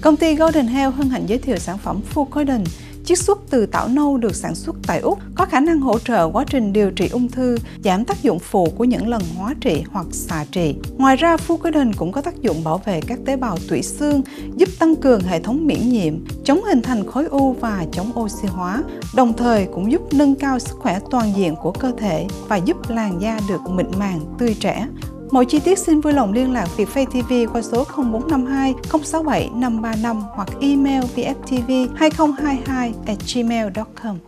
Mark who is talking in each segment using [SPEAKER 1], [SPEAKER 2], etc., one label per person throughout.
[SPEAKER 1] Công ty Golden Health hân hạnh giới thiệu sản phẩm Full Golden, chiết xuất từ tảo nâu được sản xuất tại Úc, có khả năng hỗ trợ quá trình điều trị ung thư, giảm tác dụng phụ của những lần hóa trị hoặc xạ trị. Ngoài ra, Golden cũng có tác dụng bảo vệ các tế bào tủy xương, giúp tăng cường hệ thống miễn nhiễm, chống hình thành khối u và chống oxy hóa, đồng thời cũng giúp nâng cao sức khỏe toàn diện của cơ thể và giúp làn da được mịn màng, tươi trẻ. Mọi chi tiết xin vui lòng liên lạc Việt Phay TV qua số 0452 067 535 hoặc email vftv 2022 gmail.com.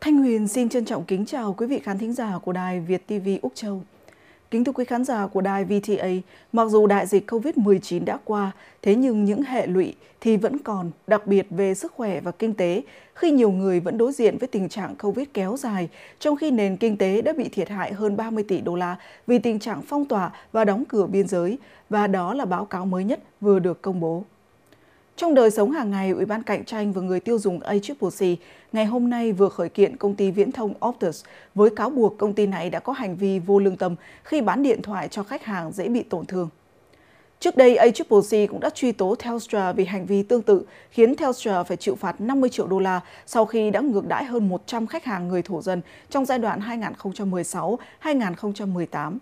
[SPEAKER 1] Thanh Huyền xin trân trọng kính chào quý vị khán thính giả của đài Việt TV Úc Châu. Kính thưa quý khán giả của đài VTA, mặc dù đại dịch COVID-19 đã qua, thế nhưng những hệ lụy thì vẫn còn, đặc biệt về sức khỏe và kinh tế, khi nhiều người vẫn đối diện với tình trạng COVID kéo dài, trong khi nền kinh tế đã bị thiệt hại hơn 30 tỷ đô la vì tình trạng phong tỏa và đóng cửa biên giới, và đó là báo cáo mới nhất vừa được công bố. Trong đời sống hàng ngày, Ủy ban cạnh tranh và người tiêu dùng ACCC ngày hôm nay vừa khởi kiện công ty viễn thông Optus với cáo buộc công ty này đã có hành vi vô lương tâm khi bán điện thoại cho khách hàng dễ bị tổn thương. Trước đây, ACCC cũng đã truy tố Telstra vì hành vi tương tự, khiến Telstra phải chịu phạt 50 triệu đô la sau khi đã ngược đãi hơn 100 khách hàng người thổ dân trong giai đoạn 2016-2018.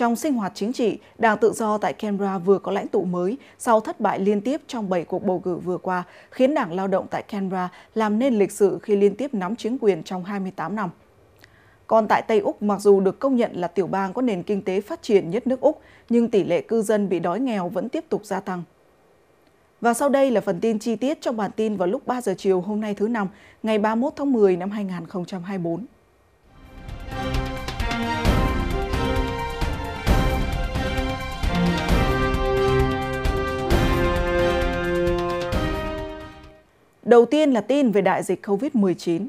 [SPEAKER 1] Trong sinh hoạt chính trị, Đảng Tự do tại Canberra vừa có lãnh tụ mới sau thất bại liên tiếp trong 7 cuộc bầu cử vừa qua, khiến Đảng Lao động tại Canberra làm nên lịch sử khi liên tiếp nắm chính quyền trong 28 năm. Còn tại Tây Úc, mặc dù được công nhận là tiểu bang có nền kinh tế phát triển nhất nước Úc, nhưng tỷ lệ cư dân bị đói nghèo vẫn tiếp tục gia tăng. Và sau đây là phần tin chi tiết trong bản tin vào lúc 3 giờ chiều hôm nay thứ Năm, ngày 31 tháng 10 năm 2024. Đầu tiên là tin về đại dịch COVID-19.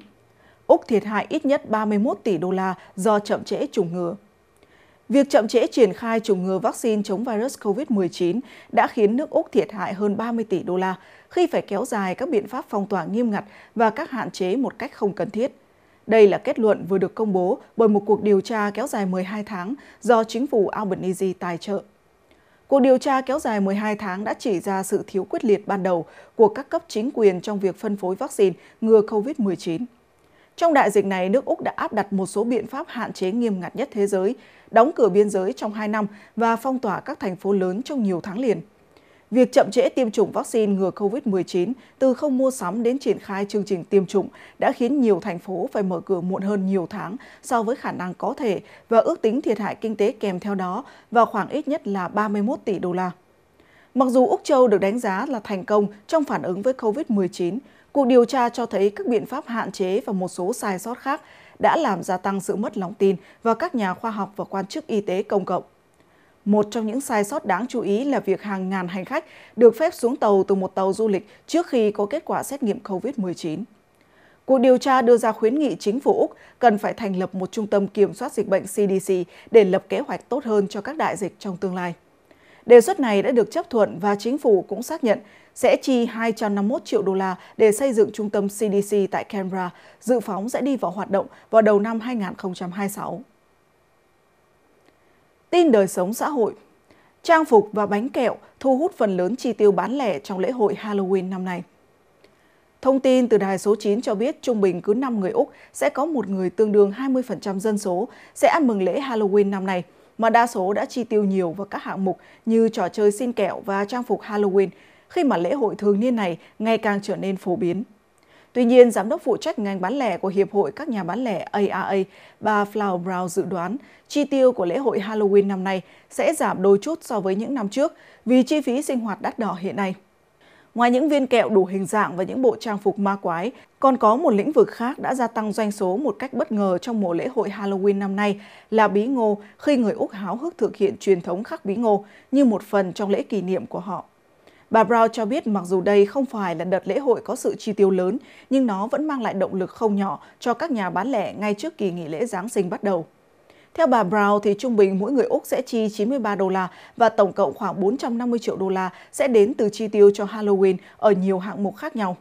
[SPEAKER 1] Úc thiệt hại ít nhất 31 tỷ đô la do chậm trễ chủng ngừa. Việc chậm trễ triển khai chủng ngừa vaccine chống virus COVID-19 đã khiến nước Úc thiệt hại hơn 30 tỷ đô la khi phải kéo dài các biện pháp phong tỏa nghiêm ngặt và các hạn chế một cách không cần thiết. Đây là kết luận vừa được công bố bởi một cuộc điều tra kéo dài 12 tháng do chính phủ Albanese tài trợ. Cuộc điều tra kéo dài 12 tháng đã chỉ ra sự thiếu quyết liệt ban đầu của các cấp chính quyền trong việc phân phối vaccine ngừa COVID-19. Trong đại dịch này, nước Úc đã áp đặt một số biện pháp hạn chế nghiêm ngặt nhất thế giới, đóng cửa biên giới trong 2 năm và phong tỏa các thành phố lớn trong nhiều tháng liền việc chậm trễ tiêm chủng vaccine ngừa COVID-19 từ không mua sắm đến triển khai chương trình tiêm chủng đã khiến nhiều thành phố phải mở cửa muộn hơn nhiều tháng so với khả năng có thể và ước tính thiệt hại kinh tế kèm theo đó vào khoảng ít nhất là 31 tỷ đô la. Mặc dù Úc Châu được đánh giá là thành công trong phản ứng với COVID-19, cuộc điều tra cho thấy các biện pháp hạn chế và một số sai sót khác đã làm gia tăng sự mất lòng tin vào các nhà khoa học và quan chức y tế công cộng. Một trong những sai sót đáng chú ý là việc hàng ngàn hành khách được phép xuống tàu từ một tàu du lịch trước khi có kết quả xét nghiệm COVID-19. Cuộc điều tra đưa ra khuyến nghị chính phủ Úc cần phải thành lập một trung tâm kiểm soát dịch bệnh CDC để lập kế hoạch tốt hơn cho các đại dịch trong tương lai. Đề xuất này đã được chấp thuận và chính phủ cũng xác nhận sẽ chi 251 triệu đô la để xây dựng trung tâm CDC tại Canberra, dự phóng sẽ đi vào hoạt động vào đầu năm 2026 tin đời sống xã hội. Trang phục và bánh kẹo thu hút phần lớn chi tiêu bán lẻ trong lễ hội Halloween năm nay. Thông tin từ Đài số 9 cho biết trung bình cứ 5 người Úc sẽ có một người tương đương 20% dân số sẽ ăn mừng lễ Halloween năm nay, mà đa số đã chi tiêu nhiều vào các hạng mục như trò chơi xin kẹo và trang phục Halloween, khi mà lễ hội thường niên này ngày càng trở nên phổ biến. Tuy nhiên, giám đốc phụ trách ngành bán lẻ của Hiệp hội các nhà bán lẻ AAA, bà Flau Brown dự đoán chi tiêu của lễ hội Halloween năm nay sẽ giảm đôi chút so với những năm trước vì chi phí sinh hoạt đắt đỏ hiện nay. Ngoài những viên kẹo đủ hình dạng và những bộ trang phục ma quái, còn có một lĩnh vực khác đã gia tăng doanh số một cách bất ngờ trong mùa lễ hội Halloween năm nay là bí ngô khi người Úc háo hức thực hiện truyền thống khắc bí ngô như một phần trong lễ kỷ niệm của họ. Bà Brown cho biết mặc dù đây không phải là đợt lễ hội có sự chi tiêu lớn, nhưng nó vẫn mang lại động lực không nhỏ cho các nhà bán lẻ ngay trước kỳ nghỉ lễ Giáng sinh bắt đầu. Theo bà Brown, thì trung bình mỗi người Úc sẽ chi 93 đô la và tổng cộng khoảng 450 triệu đô la sẽ đến từ chi tiêu cho Halloween ở nhiều hạng mục khác nhau.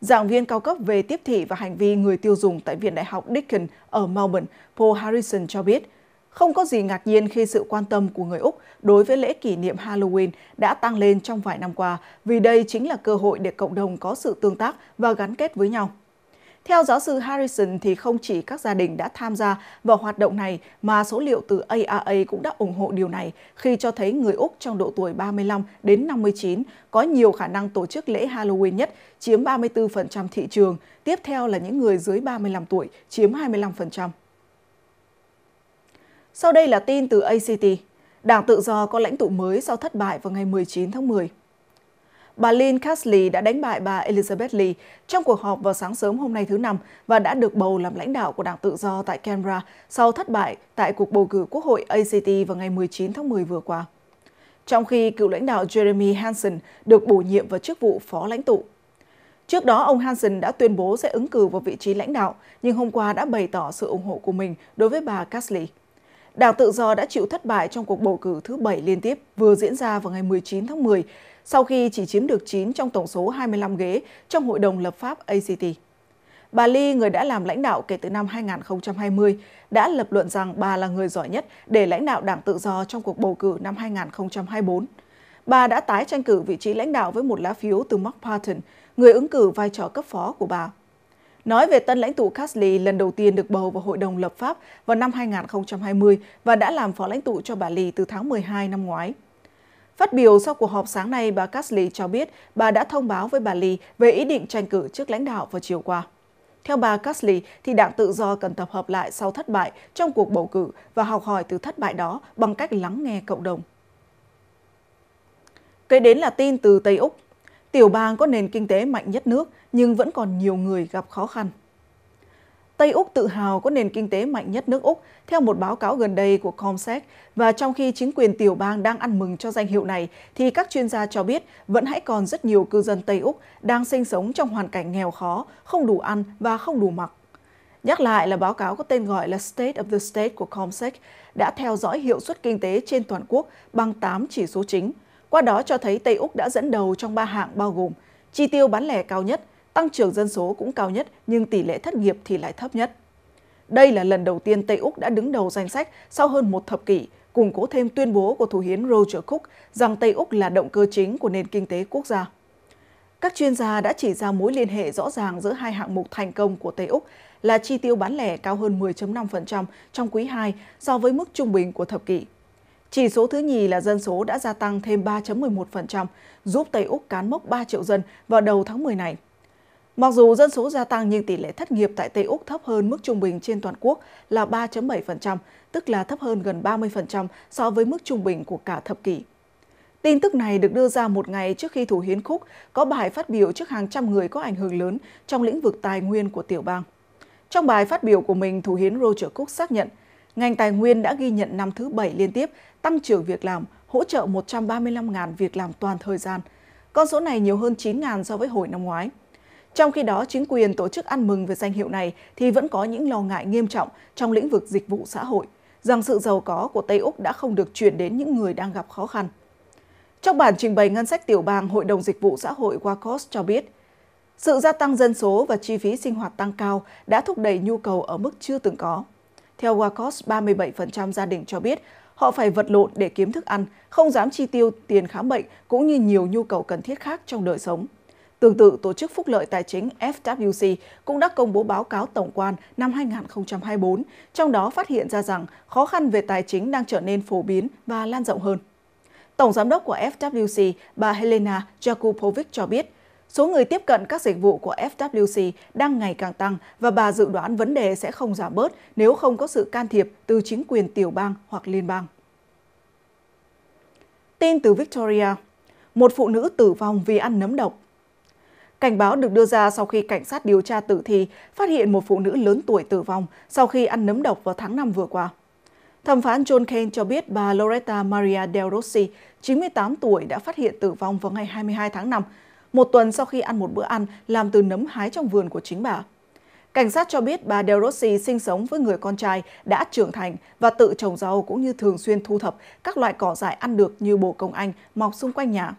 [SPEAKER 1] Giảng viên cao cấp về tiếp thị và hành vi người tiêu dùng tại Viện Đại học Deakin ở Melbourne, Paul Harrison cho biết, không có gì ngạc nhiên khi sự quan tâm của người Úc đối với lễ kỷ niệm Halloween đã tăng lên trong vài năm qua, vì đây chính là cơ hội để cộng đồng có sự tương tác và gắn kết với nhau. Theo giáo sư Harrison thì không chỉ các gia đình đã tham gia vào hoạt động này mà số liệu từ AIA cũng đã ủng hộ điều này khi cho thấy người Úc trong độ tuổi 35 đến 59 có nhiều khả năng tổ chức lễ Halloween nhất, chiếm 34% thị trường, tiếp theo là những người dưới 35 tuổi, chiếm 25%. Sau đây là tin từ ACT. Đảng Tự do có lãnh tụ mới sau thất bại vào ngày 19 tháng 10. Bà Lynn Casley đã đánh bại bà Elizabeth Lee trong cuộc họp vào sáng sớm hôm nay thứ Năm và đã được bầu làm lãnh đạo của Đảng Tự do tại Canberra sau thất bại tại cuộc bầu cử Quốc hội ACT vào ngày 19 tháng 10 vừa qua. Trong khi cựu lãnh đạo Jeremy Hansen được bổ nhiệm vào chức vụ phó lãnh tụ. Trước đó, ông Hansen đã tuyên bố sẽ ứng cử vào vị trí lãnh đạo, nhưng hôm qua đã bày tỏ sự ủng hộ của mình đối với bà Casley. Đảng Tự do đã chịu thất bại trong cuộc bầu cử thứ bảy liên tiếp vừa diễn ra vào ngày 19 tháng 10, sau khi chỉ chiếm được 9 trong tổng số 25 ghế trong Hội đồng lập pháp ACT. Bà Lee, người đã làm lãnh đạo kể từ năm 2020, đã lập luận rằng bà là người giỏi nhất để lãnh đạo Đảng Tự do trong cuộc bầu cử năm 2024. Bà đã tái tranh cử vị trí lãnh đạo với một lá phiếu từ Mark Patton, người ứng cử vai trò cấp phó của bà Nói về tân lãnh tụ Kasli lần đầu tiên được bầu vào Hội đồng lập pháp vào năm 2020 và đã làm phó lãnh tụ cho bà Lee từ tháng 12 năm ngoái. Phát biểu sau cuộc họp sáng nay, bà Kasli cho biết bà đã thông báo với bà Lee về ý định tranh cử trước lãnh đạo vào chiều qua. Theo bà Kasli, thì Đảng Tự Do cần tập hợp lại sau thất bại trong cuộc bầu cử và học hỏi từ thất bại đó bằng cách lắng nghe cộng đồng. Kế đến là tin từ Tây Úc tiểu bang có nền kinh tế mạnh nhất nước nhưng vẫn còn nhiều người gặp khó khăn. Tây Úc tự hào có nền kinh tế mạnh nhất nước Úc, theo một báo cáo gần đây của Comsec, và trong khi chính quyền tiểu bang đang ăn mừng cho danh hiệu này, thì các chuyên gia cho biết vẫn hãy còn rất nhiều cư dân Tây Úc đang sinh sống trong hoàn cảnh nghèo khó, không đủ ăn và không đủ mặc. Nhắc lại là báo cáo có tên gọi là State of the State của Comsec đã theo dõi hiệu suất kinh tế trên toàn quốc bằng 8 chỉ số chính – qua đó cho thấy Tây Úc đã dẫn đầu trong ba hạng bao gồm chi tiêu bán lẻ cao nhất, tăng trưởng dân số cũng cao nhất nhưng tỷ lệ thất nghiệp thì lại thấp nhất. Đây là lần đầu tiên Tây Úc đã đứng đầu danh sách sau hơn một thập kỷ, củng cố thêm tuyên bố của thủ hiến Roger Cook rằng Tây Úc là động cơ chính của nền kinh tế quốc gia. Các chuyên gia đã chỉ ra mối liên hệ rõ ràng giữa hai hạng mục thành công của Tây Úc là chi tiêu bán lẻ cao hơn 10.5% trong quý 2 so với mức trung bình của thập kỷ. Chỉ số thứ nhì là dân số đã gia tăng thêm 3.11%, giúp Tây Úc cán mốc 3 triệu dân vào đầu tháng 10 này. Mặc dù dân số gia tăng nhưng tỷ lệ thất nghiệp tại Tây Úc thấp hơn mức trung bình trên toàn quốc là 3.7%, tức là thấp hơn gần 30% so với mức trung bình của cả thập kỷ. Tin tức này được đưa ra một ngày trước khi thủ hiến Khúc có bài phát biểu trước hàng trăm người có ảnh hưởng lớn trong lĩnh vực tài nguyên của tiểu bang. Trong bài phát biểu của mình, thủ hiến Roger Cook xác nhận Ngành tài nguyên đã ghi nhận năm thứ bảy liên tiếp tăng trưởng việc làm, hỗ trợ 135.000 việc làm toàn thời gian. Con số này nhiều hơn 9.000 so với hồi năm ngoái. Trong khi đó, chính quyền tổ chức ăn mừng về danh hiệu này thì vẫn có những lo ngại nghiêm trọng trong lĩnh vực dịch vụ xã hội, rằng sự giàu có của Tây Úc đã không được chuyển đến những người đang gặp khó khăn. Trong bản trình bày ngân sách tiểu bang, Hội đồng Dịch vụ xã hội WACOS cho biết, sự gia tăng dân số và chi phí sinh hoạt tăng cao đã thúc đẩy nhu cầu ở mức chưa từng có. Theo Wacos, 37% gia đình cho biết họ phải vật lộn để kiếm thức ăn, không dám chi tiêu tiền khám bệnh cũng như nhiều nhu cầu cần thiết khác trong đời sống. Tương tự, Tổ chức Phúc lợi Tài chính FWC cũng đã công bố báo cáo tổng quan năm 2024, trong đó phát hiện ra rằng khó khăn về tài chính đang trở nên phổ biến và lan rộng hơn. Tổng giám đốc của FWC, bà Helena Jakubovic cho biết, Số người tiếp cận các dịch vụ của FWC đang ngày càng tăng và bà dự đoán vấn đề sẽ không giảm bớt nếu không có sự can thiệp từ chính quyền tiểu bang hoặc liên bang. Tin từ Victoria Một phụ nữ tử vong vì ăn nấm độc Cảnh báo được đưa ra sau khi cảnh sát điều tra tử thi phát hiện một phụ nữ lớn tuổi tử vong sau khi ăn nấm độc vào tháng 5 vừa qua. Thẩm phán John Kane cho biết bà Loretta Maria Del Rossi, 98 tuổi, đã phát hiện tử vong vào ngày 22 tháng 5 một tuần sau khi ăn một bữa ăn làm từ nấm hái trong vườn của chính bà. Cảnh sát cho biết bà Del Rossi sinh sống với người con trai đã trưởng thành và tự trồng rau cũng như thường xuyên thu thập các loại cỏ dại ăn được như bồ công anh mọc xung quanh nhà.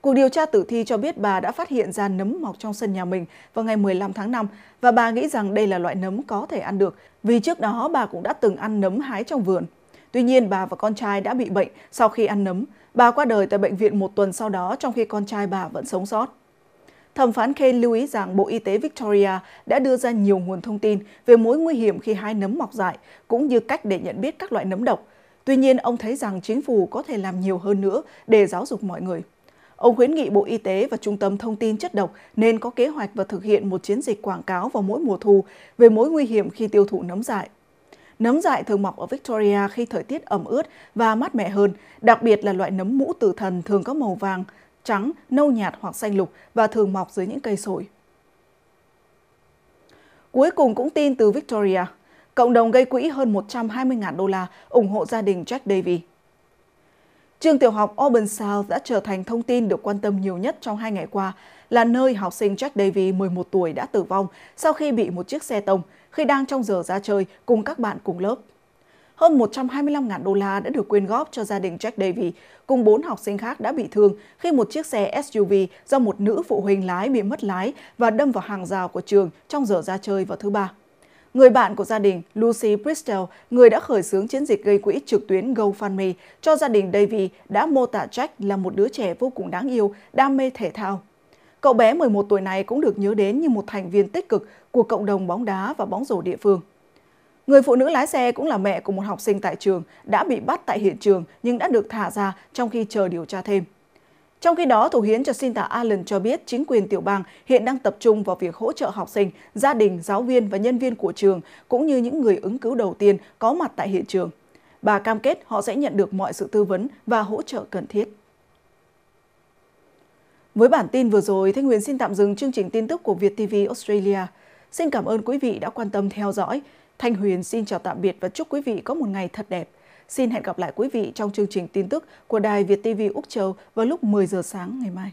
[SPEAKER 1] Cuộc điều tra tử thi cho biết bà đã phát hiện ra nấm mọc trong sân nhà mình vào ngày 15 tháng 5 và bà nghĩ rằng đây là loại nấm có thể ăn được vì trước đó bà cũng đã từng ăn nấm hái trong vườn. Tuy nhiên, bà và con trai đã bị bệnh sau khi ăn nấm Bà qua đời tại bệnh viện một tuần sau đó trong khi con trai bà vẫn sống sót. Thẩm phán Kane lưu ý rằng Bộ Y tế Victoria đã đưa ra nhiều nguồn thông tin về mối nguy hiểm khi hai nấm mọc dại, cũng như cách để nhận biết các loại nấm độc. Tuy nhiên, ông thấy rằng chính phủ có thể làm nhiều hơn nữa để giáo dục mọi người. Ông khuyến nghị Bộ Y tế và Trung tâm Thông tin Chất độc nên có kế hoạch và thực hiện một chiến dịch quảng cáo vào mỗi mùa thu về mối nguy hiểm khi tiêu thụ nấm dại. Nấm dại thường mọc ở Victoria khi thời tiết ẩm ướt và mát mẻ hơn, đặc biệt là loại nấm mũ tử thần thường có màu vàng, trắng, nâu nhạt hoặc xanh lục và thường mọc dưới những cây sồi. Cuối cùng cũng tin từ Victoria, cộng đồng gây quỹ hơn 120.000 đô la ủng hộ gia đình Jack Davy. Trường tiểu học Auburn South đã trở thành thông tin được quan tâm nhiều nhất trong hai ngày qua là nơi học sinh Jack Davy 11 tuổi đã tử vong sau khi bị một chiếc xe tông khi đang trong giờ ra chơi cùng các bạn cùng lớp. Hơn 125.000 đô la đã được quyên góp cho gia đình Jack Davy, cùng bốn học sinh khác đã bị thương khi một chiếc xe SUV do một nữ phụ huynh lái bị mất lái và đâm vào hàng rào của trường trong giờ ra chơi vào thứ Ba. Người bạn của gia đình, Lucy Bristol, người đã khởi xướng chiến dịch gây quỹ trực tuyến GoFundMe cho gia đình Davy, đã mô tả Jack là một đứa trẻ vô cùng đáng yêu, đam mê thể thao. Cậu bé 11 tuổi này cũng được nhớ đến như một thành viên tích cực của cộng đồng bóng đá và bóng rổ địa phương. Người phụ nữ lái xe cũng là mẹ của một học sinh tại trường, đã bị bắt tại hiện trường nhưng đã được thả ra trong khi chờ điều tra thêm. Trong khi đó, thủ hiến Jacinta Allen cho biết chính quyền tiểu bang hiện đang tập trung vào việc hỗ trợ học sinh, gia đình, giáo viên và nhân viên của trường, cũng như những người ứng cứu đầu tiên có mặt tại hiện trường. Bà cam kết họ sẽ nhận được mọi sự tư vấn và hỗ trợ cần thiết. Với bản tin vừa rồi, Thanh Huyền xin tạm dừng chương trình tin tức của Việt TV Australia. Xin cảm ơn quý vị đã quan tâm theo dõi. Thanh Huyền xin chào tạm biệt và chúc quý vị có một ngày thật đẹp. Xin hẹn gặp lại quý vị trong chương trình tin tức của Đài Việt TV Úc Châu vào lúc 10 giờ sáng ngày mai.